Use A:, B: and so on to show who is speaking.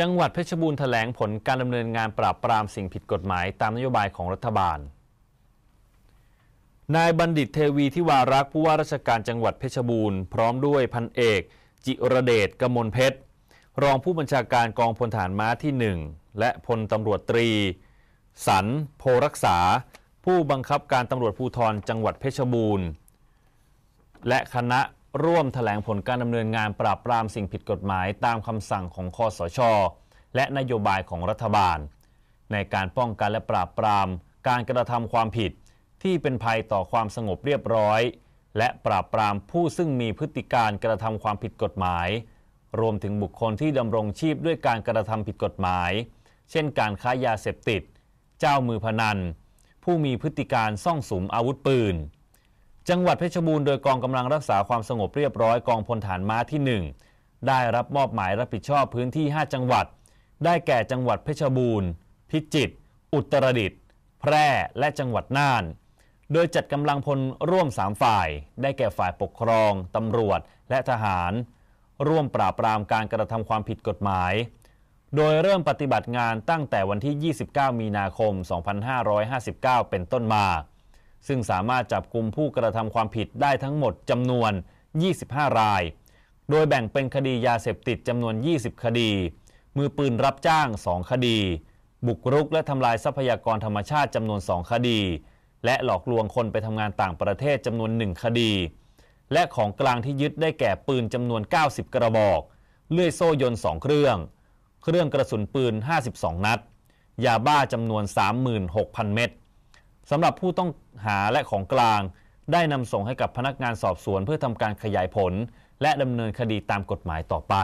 A: จังหวัดเพชรบูรณ์แถลงผลการดำเนินงานปราบปรามสิ่งผิดกฎหมาย ตามนโยบายของรัฐบาล นายบัณฑิตเทวีทิวารักษ์ผู้ว่าราชการจังหวัดเพชรบูรณ์พร้อมด้วยพันเอก จิรเดชกมลเพชรรองผู้บัญชาการกองพลฐานม้าที่ 1 และพลตำรวจตรีสันโพรักษา ผู้บังคับการตำรวจภูธรจังหวัดเพชรบูรณ์ และคณะร่วมถแถลงผลการดำเนินงานปราบปรามสิ่งผิดกฎหมายตามคำสั่งของคอสชและนโยบายของรัฐบาล ในการป้องกันและปราบปรามการกระทำความผิด ที่เป็นภัยต่อความสงบเรียบร้อย และปราบปรามผู้ซึ่งมีพฤติการกระทำความผิดกฎหมาย รวมถึงบุคคลที่ดำรงชีพด้วยการกระทำผิดกฎหมาย เช่นการค้ายาเสพติด เจ้ามือพนัน ผู้มีพฤติการซ่องสุมอาวุธปืนจังหวัดเพชรบูรณ์โดยกองกำลังรักษาความสงบเรียบร้อยกองพลฐานม้าที่ 1 ได้รับมอบหมายรับผิดชอบพื้นที่ 5 จังหวัด ได้แก่จังหวัดเพชรบูรณ์ พิจิตรอุตรดิตถ์แพร่และจังหวัดน่าน โดยจัดกำลังพลร่วม 3 ฝ่าย ได้แก่ฝ่ายปกครองตำรวจและทหาร ร่วมปราบปรามการกระทำความผิดกฎหมาย โดยเริ่มปฏิบัติงานตั้งแต่วันที่ 29 มีนาคม 2559 เป็นต้นมาซึ่งสามารถจับกลุ่มผู้กระทำความผิดได้ทั้งหมดจำนวน 25 ราย โดยแบ่งเป็นคดียาเสพติดจำนวน 20 คดี มือปืนรับจ้าง 2 คดี บุกรุกและทำลายทรัพยากรธรรมชาติจำนวน 2 คดี และหลอกลวงคนไปทำงานต่างประเทศจำนวน 1 คดี และของกลางที่ยึดได้แก่ปืนจำนวน 90 กระบอก เลื่อยโซ่ยนต์ 2 เครื่อง เครื่องกระสุนปืน 52 นัด ยาบ้าจำนวน 36,000 เม็ดสำหรับผู้ต้องหาและของกลาง ได้นำส่งให้กับพนักงานสอบสวนเพื่อทำการขยายผล และดำเนินคดีตามกฎหมายต่อไป